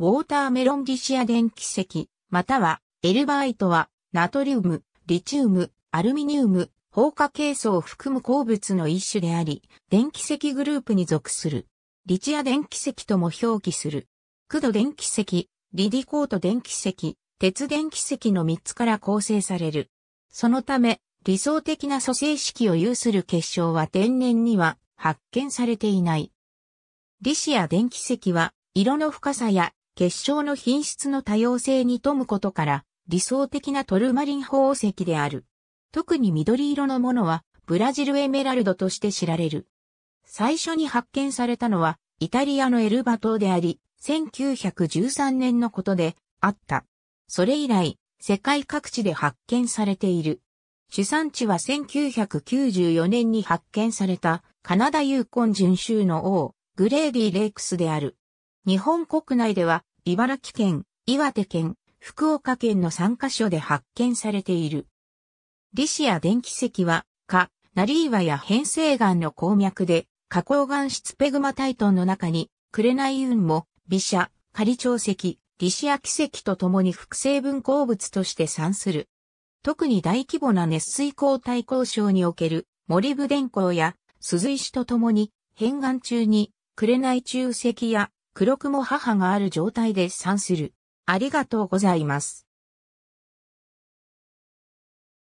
ウォーターメロンディシア電気石、またはエルバイトは、ナトリウム、リチウム、アルミニウム、放火ケイ素を含む鉱物の一種であり、電気石グループに属する。リチア電気石とも表記する。クド電気石、リディコート電気石、鉄電気石の3つから構成される。そのため、理想的な組成式を有する結晶は天然には発見されていない。リシア電気石は、色の深さや結晶の品質の多様性に富むことから、理想的なトルマリン宝石である。特に緑色のものは、ブラジルエメラルドとして知られる。最初に発見されたのは、イタリアのエルバ島であり、1913年のことであった。それ以来、世界各地で発見されている。主産地は1994年に発見されたカナダユーコン州の王、グレーディ・レイクスである。日本国内では茨城県、岩手県、福岡県の3カ所で発見されている。リシア電気石は、か、ナリーワや変成岩の鉱脈で、花崗岩質ペグマタイトンの中に、クレナイウンも、微車、仮潮石、リシア奇跡と共に複製分鉱物として産する。特に大規模な熱水鉱対抗症におけるモリブ電鉱や鈴石と共に、変岩中に、紅中石や黒雲母がある状態で参する。ありがとうございます。